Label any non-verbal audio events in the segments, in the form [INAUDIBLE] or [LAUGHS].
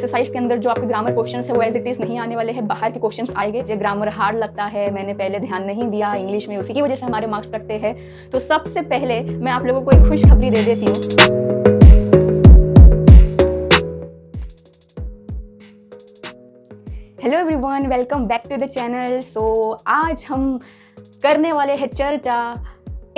Exercise के अंदर जो आपके ग्रामर क्वेश्चन है वो एज इट इज नहीं आने वाले हैं बाहर के क्वेश्चन आएंगे जो ग्रामर हार्ड लगता है मैंने पहले ध्यान नहीं दिया इंग्लिश में उसी की वजह से हमारे मार्क्स कटते हैं तो सबसे पहले मैं आप लोगों को एक खुशखबरी दे देती हूँ hello everyone welcome back to the channel so आज हम करने वाले हैं चर्चा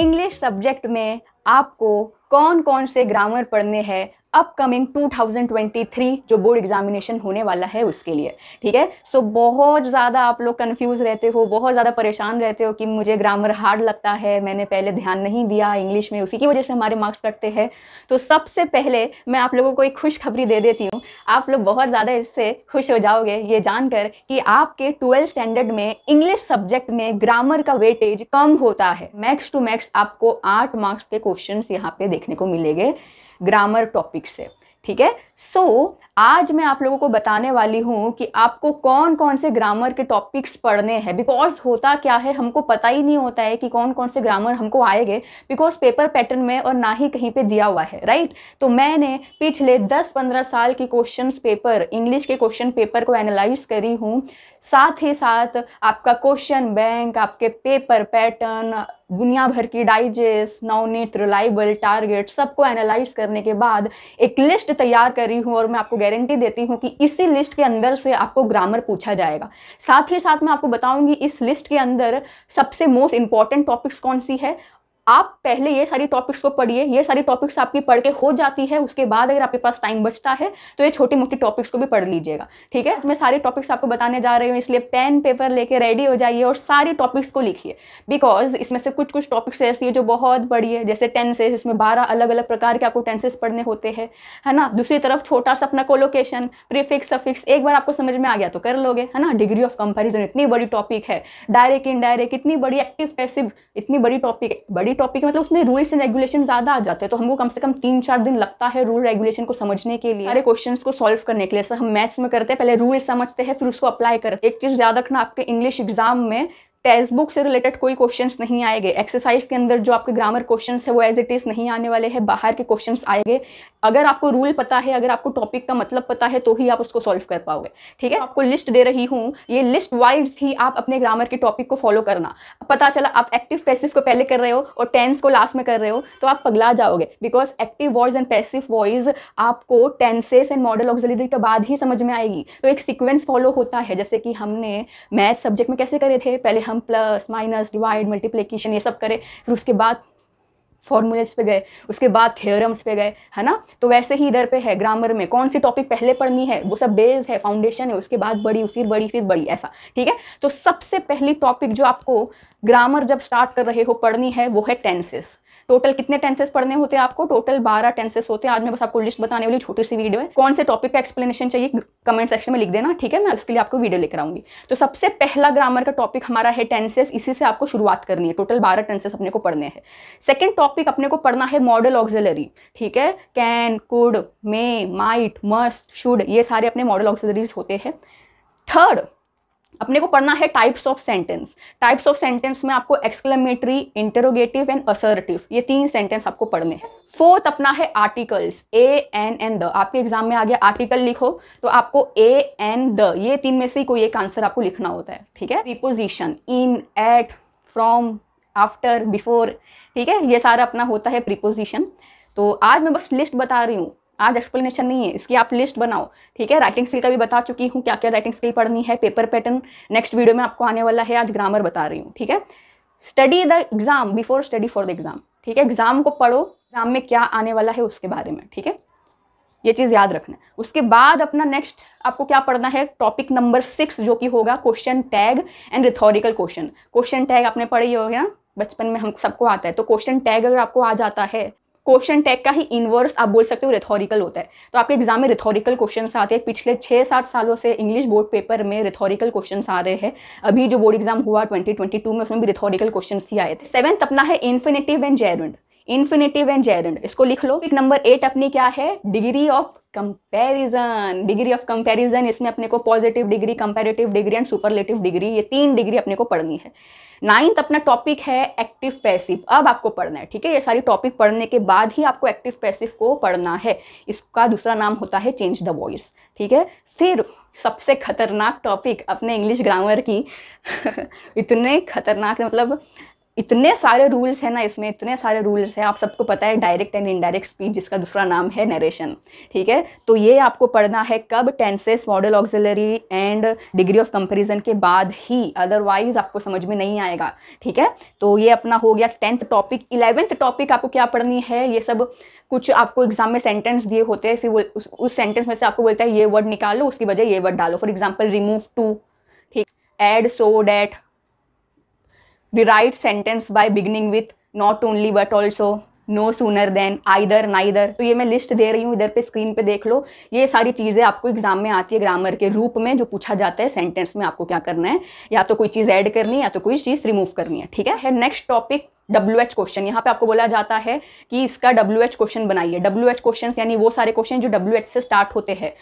इंग्लिश सब्जेक्ट में आपको कौन कौन से ग्रामर पढ़ने हैं अपकमिंग 2023 जो बोर्ड एग्जामिनेशन होने वाला है उसके लिए ठीक है सो so, बहुत ज़्यादा आप लोग कन्फ्यूज़ रहते हो बहुत ज़्यादा परेशान रहते हो कि मुझे ग्रामर हार्ड लगता है मैंने पहले ध्यान नहीं दिया इंग्लिश में उसी की वजह से हमारे मार्क्स कटते हैं तो सबसे पहले मैं आप लोगों को एक खुशखबरी दे देती हूँ आप लोग बहुत ज़्यादा इससे खुश हो जाओगे ये जानकर कि आपके ट्वेल्थ स्टैंडर्ड में इंग्लिश सब्जेक्ट में ग्रामर का वेटेज कम होता है मैक्स टू मैक्स आपको आठ मार्क्स के क्वेश्चन यहाँ पे देखने को मिलेंगे ग्रामर टॉपिक से ठीक है सो आज मैं आप लोगों को बताने वाली हूँ कि आपको कौन कौन से ग्रामर के टॉपिक्स पढ़ने हैं बिकॉज होता क्या है हमको पता ही नहीं होता है कि कौन कौन से ग्रामर हमको आएंगे बिकॉज पेपर पैटर्न में और ना ही कहीं पे दिया हुआ है राइट तो मैंने पिछले 10-15 साल के क्वेश्चन पेपर इंग्लिश के क्वेश्चन पेपर को एनालाइज करी हूँ साथ ही साथ आपका क्वेश्चन बैंक आपके पेपर पैटर्न दुनिया भर की डाइजेस्ट नवनेत्र लाइबल टारगेट सबको एनालाइज करने के बाद एक लिस्ट तैयार करी हूँ और मैं आपको गारंटी देती हूँ कि इसी लिस्ट के अंदर से आपको ग्रामर पूछा जाएगा साथ ही साथ मैं आपको बताऊँगी इस लिस्ट के अंदर सबसे मोस्ट इंपॉर्टेंट टॉपिक्स कौन सी है आप पहले ये सारी टॉपिक्स को पढ़िए ये सारी टॉपिक्स आपकी पढ़ के हो जाती है उसके बाद अगर आपके पास टाइम बचता है तो ये छोटी मोटी टॉपिक्स को भी पढ़ लीजिएगा ठीक है मैं सारे टॉपिक्स आपको बताने जा रही हूँ इसलिए पेन पेपर लेके रेडी हो जाइए और सारी टॉपिक्स को लिखिए बिकॉज इसमें से कुछ कुछ टॉपिक्स ऐसी है जो बहुत बड़ी है जैसे टेंसेज इसमें बारह अलग अलग प्रकार के आपको टेंसेज पढ़ने होते हैं है ना दूसरी तरफ छोटा सा अपना कोलोकेशन प्रीफिक्स सफिक्स एक बार आपको समझ में आ गया तो कर लोगे है ना डिग्री ऑफ कंपेरिजन इतनी बड़ी टॉपिक है डायरेक्ट इनडायरेक्ट इतनी बड़ी एक्टिव पैसिव इतनी बड़ी टॉपिक बड़ी हैवी टॉपिक है मतलब उसमें रूल्स एंड रेगुलेशन ज़्यादा आ जाते हैं तो हमको कम से कम तीन चार दिन लगता है रूल रेगुलेशन को समझने के लिए हमारे क्वेश्चन को सॉल्व करने के लिए सर हम मैथ्स में करते हैं पहले रूल समझते हैं फिर उसको अप्लाई करते हैं एक चीज़ याद रखना आपके इंग्लिश एग्जाम में टेक्स्ट बुक से रिलेटेड कोई क्वेश्चंस नहीं आएंगे एक्सरसाइज के अंदर जो आपके ग्रामर क्वेश्चंस है वो एज इट इज़ नहीं आने वाले हैं बाहर के क्वेश्चंस आएंगे अगर आपको रूल पता है अगर आपको टॉपिक का मतलब पता है तो ही आप उसको सॉल्व कर पाओगे ठीक है हाँ। आपको लिस्ट दे रही हूँ ये लिस्ट वाइज ही आप अपने ग्रामर के टॉपिक को फॉलो करना पता चला आप एक्टिव पैसिव को पहले कर रहे हो और टेंस को लास्ट में कर रहे हो तो आप पगला जाओगे because active voice and passive voice आपको टेंसेस एंड मॉडल ऑक्सिलरी के बाद ही समझ में आएगी तो एक सिक्वेंस फॉलो होता है जैसे कि हमने मैथ सब्जेक्ट में कैसे करे थे पहले हम प्लस माइनस डिवाइड मल्टीप्लीकेशन ये सब करें फिर उसके बाद फॉर्मूलेस पे गए उसके बाद थियोरम्स पे गए है ना तो वैसे ही इधर पे है ग्रामर में कौन सी टॉपिक पहले पढ़नी है वो सब बेस है फाउंडेशन है उसके बाद बड़ी फिर बड़ी फिर बड़ी ऐसा ठीक है तो सबसे पहली टॉपिक जो आपको ग्रामर जब स्टार्ट कर रहे हो पढ़नी है वो है टेंसेस टोटल कितने टेंसेस पढ़ने होते हैं आपको टोटल बारह टेंसेस होते हैं आज मैं बस आपको लिस्ट बताने वाली छोटी सी वीडियो है कौन से टॉपिक का एक्सप्लेनेशन चाहिए कमेंट सेक्शन में लिख देना ठीक है मैं उसके लिए आपको वीडियो लेकर आऊंगी तो सबसे पहला ग्रामर का टॉपिक हमारा है टेंसेस इसी से आपको शुरुआत करनी है टोटल बारह टेंसेस अपने को पढ़ने हैं सेकेंड टॉपिक अपने को पढ़ना है मॉडल ऑक्सिलरी ठीक है can could may might must should ये सारे अपने मॉडल ऑक्सिलरीज होते हैं थर्ड अपने को पढ़ना है types of sentence types of sentence में आपको एक्सक्लेमेटरी इंटरोगेटिव एंड असर्टिव ये तीन सेंटेंस आपको पढ़ने हैं फोर्थ अपना है articles a an an the आपके एग्जाम में आ गया आर्टिकल लिखो तो आपको ए एन द ये तीन में से ही कोई एक आंसर आपको लिखना होता है ठीक है preposition in at from after before ठीक है ये सारा अपना होता है प्रीपोजिशन तो आज मैं बस लिस्ट बता रही हूँ आज एक्सप्लेनेशन नहीं है इसकी आप लिस्ट बनाओ ठीक है राइटिंग स्किल का भी बता चुकी हूँ क्या क्या राइटिंग स्किल पढ़नी है पेपर पैटर्न नेक्स्ट वीडियो में आपको आने वाला है आज ग्रामर बता रही हूँ ठीक है study the exam before study for the exam ठीक है एग्जाम को पढ़ो एग्जाम में क्या आने वाला है उसके बारे में ठीक है ये चीज़ याद रखना उसके बाद अपना नेक्स्ट आपको क्या पढ़ना है टॉपिक नंबर सिक्स जो कि होगा question tag and rhetorical question question tag आपने पढ़ी ही होगा हाँ? बचपन में हम सबको आता है तो क्वेश्चन टैग अगर आपको आ जाता है क्वेश्चन टैग का ही इनवर्स आप बोल सकते हो रिथोरिकल होता है तो आपके एग्जाम में रिथोरिकल क्वेश्चन आते हैं पिछले छः सात सालों से इंग्लिश बोर्ड पेपर में रिथोरिकल क्वेश्चन आ रहे हैं अभी जो बोर्ड एग्जाम हुआ ट्वेंटी में उसमें भी रिथोरिकल क्वेश्चन ही आए थे सेवन्थ अपना है infinitive and gerund infinitive and gerund इसको लिख लो एक नंबर एट अपनी क्या है degree of comparison degree of comparison इसमें अपने को positive degree comparative degree and superlative degree ये तीन डिग्री अपने को पढ़नी है नाइन्थ अपना टॉपिक है एक्टिव पैसिव अब आपको पढ़ना है ठीक है ये सारी टॉपिक पढ़ने के बाद ही आपको एक्टिव पैसिव को पढ़ना है इसका दूसरा नाम होता है चेंज द वॉइस ठीक है फिर सबसे खतरनाक टॉपिक अपने इंग्लिश ग्रामर की [LAUGHS] इतने खतरनाक मतलब इतने सारे रूल्स हैं ना इसमें इतने सारे रूल्स हैं आप सबको पता है डायरेक्ट एंड इनडायरेक्ट स्पीच जिसका दूसरा नाम है नरेशन ठीक है तो ये आपको पढ़ना है कब tenses modal auxiliary and degree of comparison के बाद ही अदरवाइज आपको समझ में नहीं आएगा ठीक है तो ये अपना हो गया टेंथ टॉपिक इलेवेंथ टॉपिक आपको क्या पढ़नी है ये सब कुछ आपको एग्जाम में सेंटेंस दिए होते हैं फिर उस, सेंटेंस में से आपको बोलता है ये वर्ड निकालो उसकी वजह ये वर्ड डालो फॉर एग्जाम्पल रिमूव टू ठीक add so that the right sentence by beginning with not only but also no sooner than either neither तो ये मैं लिस्ट दे रही हूँ इधर पे स्क्रीन पे देख लो ये सारी चीज़ें आपको एग्जाम में आती है ग्रामर के रूप में जो पूछा जाता है सेंटेंस में आपको क्या करना है या तो कोई चीज़ ऐड करनी है या तो कोई चीज़ रिमूव करनी है ठीक है next topic W H question यहाँ पे आपको बोला जाता है कि इसका डब्ल्यू एच क्वेश्चन बनाइए डब्ल्यू एच क्वेश्चन यानी वो सारे क्वेश्चन जो डब्ल्यू एच से स्टार्ट होते हैं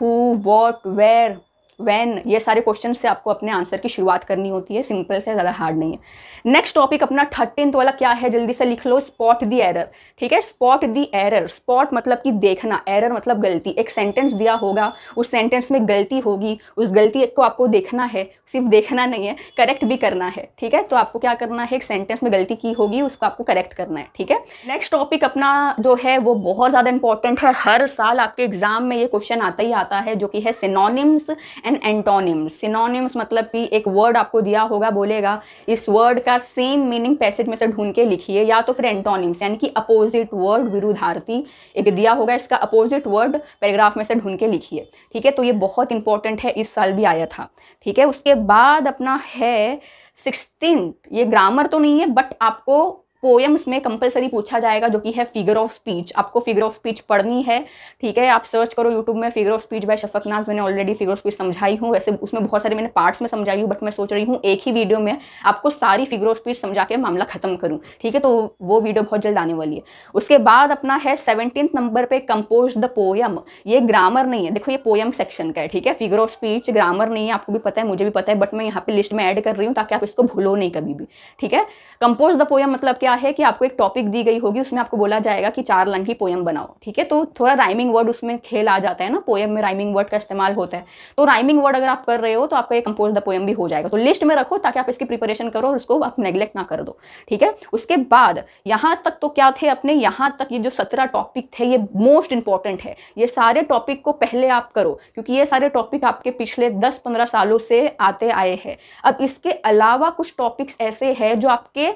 हु वॉट वेयर वैन ये सारे क्वेश्चन से आपको अपने आंसर की शुरुआत करनी होती है सिंपल से ज़्यादा हार्ड नहीं है नेक्स्ट टॉपिक अपना थर्टीन वाला क्या है जल्दी से लिख लो स्पॉट दी एरर ठीक है स्पॉट दी एरर स्पॉट मतलब कि देखना एरर मतलब गलती एक सेंटेंस दिया होगा उस सेंटेंस में गलती होगी उस गलती को आपको देखना है सिर्फ देखना नहीं है करेक्ट भी करना है ठीक है तो आपको क्या करना है एक सेंटेंस में गलती की होगी उसको आपको करेक्ट करना है ठीक है नेक्स्ट टॉपिक अपना जो है वो बहुत ज़्यादा इंपॉर्टेंट है हर साल आपके एग्जाम में ये क्वेश्चन आता ही आता है जो कि है सिनोनिम्स एंड एंटोनिम्स सिनोनिम्स मतलब कि एक वर्ड आपको दिया होगा बोलेगा इस वर्ड का सेम मीनिंग पैसेज में से ढूंढ के लिखिए या तो फिर एंटोनिम्स यानी कि अपोजिट वर्ड विरुद्धार्थी एक दिया होगा इसका अपोजिट वर्ड पैराग्राफ में से ढूंढ के लिखिए ठीक है तो ये बहुत इंपॉर्टेंट है इस साल भी आया था ठीक है उसके बाद अपना है सिक्सटीन ये ग्रामर तो नहीं है बट आपको पोएम्स में कंपलसरी पूछा जाएगा जो कि है फिगर ऑफ स्पीच आपको फिगर ऑफ स्पीच पढ़नी है ठीक है आप सर्च करो यूट्यूब में figure of speech by Shafaknaz मैंने ऑलरेडी फिगर ऑफ स्पीच समझाई हूँ वैसे उसमें बहुत सारे मैंने पार्ट्स में समझाई हूँ बट मैं सोच रही हूँ एक ही वीडियो में आपको सारी फिगर ऑफ स्पीच समझा के मामला खत्म करूँ ठीक है तो वो वीडियो बहुत जल्द आने वाली है उसके बाद अपना है सेवनटीन नंबर पर कंपोज द पोयम ये ग्रामर नहीं है देखो ये पोयम सेक्शन का है ठीक है फिगर ऑफ स्पीच ग्रामर नहीं है आपको भी पता है मुझे भी पता है बट मैं यहाँ पे लिस्ट में एड कर रही हूँ ताकि आप इसको भूलो नहीं कभी भी ठीक है कंपोज द पोयम मतलब क्या क्या है कि आपको एक टॉपिक दी गई होगी उसमें आपको बोला जाएगा कि चार लाइन की पोयम बनाओ ठीक है तो थोड़ा राइमिंग वर्ड उसमें खेल आ जाता है ना पोयम में राइमिंग वर्ड का इस्तेमाल होता है तो राइमिंग वर्ड अगर आप कर रहे हो तो आपका एक कंपोज द पोयम भी हो जाएगा तो लिस्ट में रखो ताकि आप इसकी प्रिपरेशन करो और उसको आप नेग्लेक्ट ना कर दो ठीक है उसके बाद यहाँ तक तो क्या थे अपने यहाँ तक ये जो सत्रह टॉपिक थे ये मोस्ट इंपॉर्टेंट है ये सारे टॉपिक को पहले आप करो क्योंकि ये सारे टॉपिक आपके पिछले दस पंद्रह सालों से आते आए हैं अब इसके अलावा कुछ टॉपिक्स ऐसे हैं जो आपके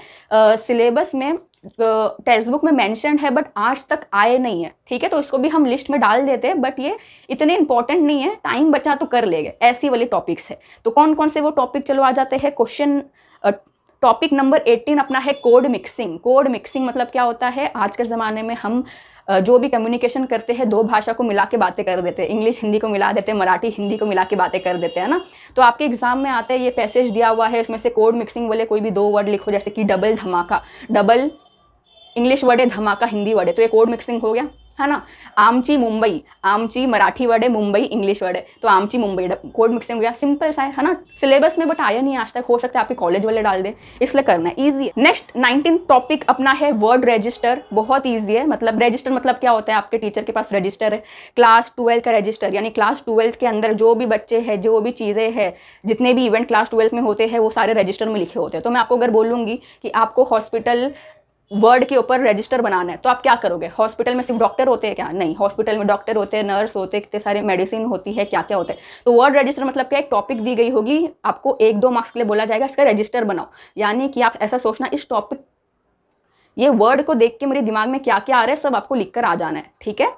सिलेबस सिलेबस में टेक्स्ट बुक में मेंशन है बट आज तक आए नहीं है ठीक है तो इसको भी हम लिस्ट में डाल देते हैं बट ये इतने इंपॉर्टेंट नहीं है टाइम बचा तो कर लेगा ऐसी वाली टॉपिक्स है तो कौन कौन से वो टॉपिक चलो आ जाते हैं क्वेश्चन टॉपिक नंबर एटीन अपना है कोड मिक्सिंग कोड मिक्सिंग मतलब क्या होता है आज के ज़माने में हम जो भी कम्युनिकेशन करते हैं दो भाषा को मिला के बातें कर देते हैं इंग्लिश हिंदी को मिला देते हैं मराठी हिंदी को मिला के बातें कर देते हैं ना तो आपके एग्जाम में आते हैं ये पैसेज दिया हुआ है उसमें से कोड मिक्सिंग वाले कोई भी दो वर्ड लिखो जैसे कि डबल धमाका डबल इंग्लिश वर्ड है धमाका हिंदी वर्ड है तो ये कोड मिक्सिंग हो गया है ना आमची मुंबई आमची मराठी वर्ड है मुंबई इंग्लिश वर्ड है तो आमची मुंबई कोड मिक्सिंग हो गया सिंपल सा है ना सिलेबस में बट आया नहीं आज तक हो सकता है आपके कॉलेज वाले डाल दें इसलिए करना है ईजी है नेक्स्ट नाइनटीन टॉपिक अपना है वर्ड रजिस्टर बहुत ईजी है मतलब रजिस्टर मतलब क्या होता है आपके टीचर के पास रजिस्टर है क्लास ट्वेल्थ का रजिस्टर यानी क्लास ट्वेल्थ के अंदर जो भी बच्चे हैं जो भी चीज़ें हैं जितने भी इवेंट क्लास ट्वेल्थ में होते हैं वो सारे रजिस्टर में लिखे होते हैं तो मैं आपको अगर बोलूँगी कि आपको हॉस्पिटल वर्ड के ऊपर रजिस्टर बनाना है तो आप क्या करोगे हॉस्पिटल में सिर्फ डॉक्टर होते हैं क्या नहीं हॉस्पिटल में डॉक्टर होते हैं नर्स होते हैं कितने सारे मेडिसिन होती है क्या क्या होते हैं तो वर्ड रजिस्टर मतलब क्या एक टॉपिक दी गई होगी आपको एक दो मार्क्स के लिए बोला जाएगा इसका रजिस्टर बनाओ यानी कि आप ऐसा सोचना इस टॉपिक ये वर्ड को देख के मेरे दिमाग में क्या क्या आ रहा है सब आपको लिख कर आ जाना है ठीक है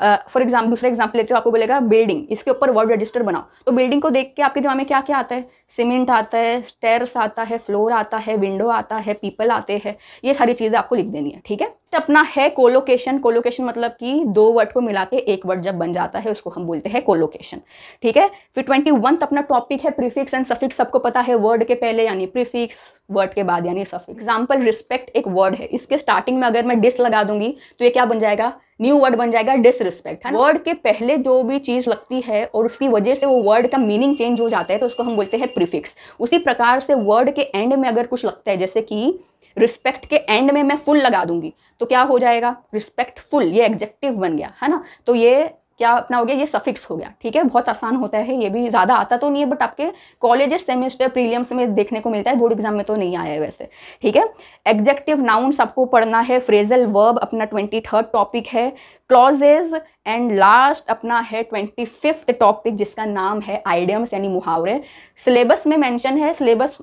फॉर एग्जाम्पल दूसरा एग्जाम्पल लेते हो आपको बोलेगा बिल्डिंग इसके ऊपर वर्ड रजिस्टर बनाओ तो बिल्डिंग को देख के आपके दिमाग में क्या क्या आता है सीमेंट आता है स्टेयर्स आता है फ्लोर आता है विंडो आता है पीपल आते हैं ये सारी चीज़ें आपको लिख देनी है ठीक है तो अपना है कोलोकेशन कोलोकेशन मतलब कि दो वर्ड को मिला के एक वर्ड जब बन जाता है उसको हम बोलते हैं कोलोकेशन ठीक है फिर ट्वेंटी वन अपना टॉपिक है प्रीफिक्स एंड सफिक्स सबको पता है वर्ड के पहले यानी प्रीफिक्स वर्ड के बाद यानी सफिक्स एग्जाम्पल रिस्पेक्ट एक वर्ड है इसके स्टार्टिंग में अगर मैं डिस लगा दूंगी तो ये क्या बन जाएगा न्यू वर्ड बन जाएगा डिसरिस्पेक्ट वर्ड के पहले जो भी चीज़ लगती है और उसकी वजह से वो वर्ड का मीनिंग चेंज हो जाता है तो उसको हम बोलते हैं प्रीफिक्स उसी प्रकार से वर्ड के एंड में अगर कुछ लगता है जैसे कि रिस्पेक्ट के एंड में मैं फुल लगा दूंगी तो क्या हो जाएगा रिस्पेक्टफुल ये एग्जेक्टिव बन गया है ना तो ये क्या अपना हो गया ये सफिक्स हो गया ठीक है बहुत आसान होता है ये भी ज़्यादा आता तो नहीं है बट आपके कॉलेजेस सेमेस्टर प्रीलियम्स में देखने को मिलता है बोर्ड एग्जाम में तो नहीं आया है वैसे ठीक है एग्जेक्टिव नाउन्स आपको पढ़ना है फ्रेजल वर्ब अपना ट्वेंटी थर्ड टॉपिक है क्लॉजेज एंड लास्ट अपना है ट्वेंटी फिफ्थ टॉपिक जिसका नाम है आइडियम्स यानी मुहावरे सिलेबस में मैंशन है सिलेबस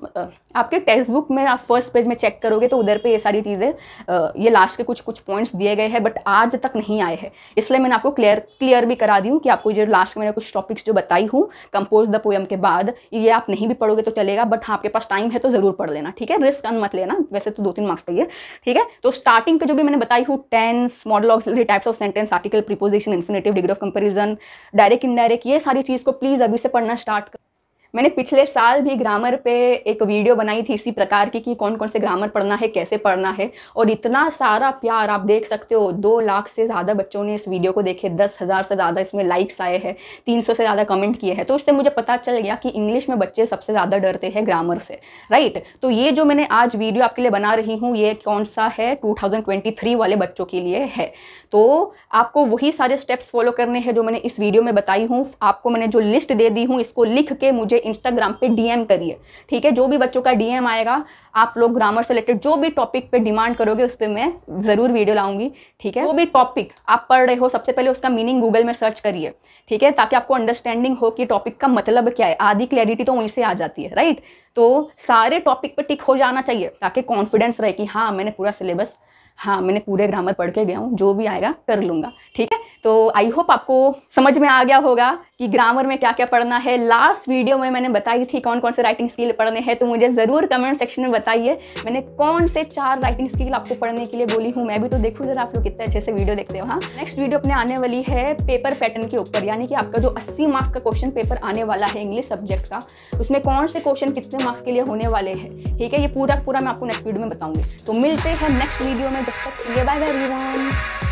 आपके टेक्स्ट बुक में आप फर्स्ट पेज में चेक करोगे तो उधर पे ये सारी चीज़ें ये लास्ट के कुछ कुछ पॉइंट्स दिए गए हैं बट आज तक नहीं आए हैं इसलिए मैंने आपको क्लियर क्लियर भी करा दी हूँ कि आपको जो लास्ट में मैंने कुछ टॉपिक्स जो बताई हूँ कंपोज द पोएम के बाद ये आप नहीं भी पढ़ोगे तो चलेगा बट हाँ आपके पास टाइम है तो ज़रूर पढ़ लेना ठीक है रिस्क मत लेना वैसे तो दो तीन मार्क्स चाहिए ठीक है तो स्टार्टिंग के जो भी मैंने बताई हूँ tense modal auxiliary types of sentence article preposition infinitive degree of comparison direct indirect ये सारी चीज़ को प्लीज़ अभी से पढ़ना स्टार्ट कर मैंने पिछले साल भी ग्रामर पे एक वीडियो बनाई थी इसी प्रकार की कि कौन कौन से ग्रामर पढ़ना है कैसे पढ़ना है और इतना सारा प्यार आप देख सकते हो दो लाख से ज़्यादा बच्चों ने इस वीडियो को देखे दस हज़ार से ज़्यादा इसमें लाइक्स आए हैं तीन सौ से ज़्यादा कमेंट किए हैं तो उससे मुझे पता चल गया कि इंग्लिश में बच्चे सबसे ज़्यादा डरते हैं ग्रामर से राइट तो ये जो मैंने आज वीडियो आपके लिए बना रही हूँ ये कौन सा है टू वाले बच्चों के लिए है तो आपको वही सारे स्टेप्स फॉलो करने हैं जो मैंने इस वीडियो में बताई हूँ आपको मैंने जो लिस्ट दे दी हूँ इसको लिख के मुझे इंस्टाग्राम पे डीएम करिए ठीक है जो भी बच्चों का डीएम आएगा आप लोग ग्रामर से रिलेटेड जो भी टॉपिक पे डिमांड करोगे उस पर मैं ज़रूर वीडियो लाऊंगी ठीक है वो भी टॉपिक आप पढ़ रहे हो सबसे पहले उसका मीनिंग गूगल में सर्च करिए ठीक है ताकि आपको अंडरस्टैंडिंग हो कि टॉपिक का मतलब क्या है आधी क्लैरिटी तो वहीं से आ जाती है राइट तो सारे टॉपिक पर टिक हो जाना चाहिए ताकि कॉन्फिडेंस रहे कि हाँ मैंने पूरा सिलेबस हाँ मैंने पूरे ग्रामर पढ़ के गया हूँ जो भी आएगा कर लूँगा ठीक है तो आई होप आपको समझ में आ गया होगा कि ग्रामर में क्या क्या पढ़ना है लास्ट वीडियो में मैंने बताई थी कौन कौन से राइटिंग स्किल पढ़ने हैं तो मुझे ज़रूर कमेंट सेक्शन में बताइए मैंने कौन से चार राइटिंग स्किल आपको पढ़ने के लिए बोली हूँ मैं भी तो देखूँ जरा आप लोग कितने अच्छे से वीडियो देखते हो हाँ नेक्स्ट वीडियो अपने आने वाली है पेपर पैटर्न के ऊपर यानी कि आपका जो अस्सी मार्क्स का क्वेश्चन पेपर आने वाला है इंग्लिश सब्जेक्ट का उसमें कौन से क्वेश्चन कितने मार्क्स के लिए होने वाले हैं ठीक है ये पूरा पूरा मैं आपको नेक्स्ट वीडियो में बताऊँगी तो मिलते हैं नेक्स्ट वीडियो में Until next time, Bye, bye, everyone.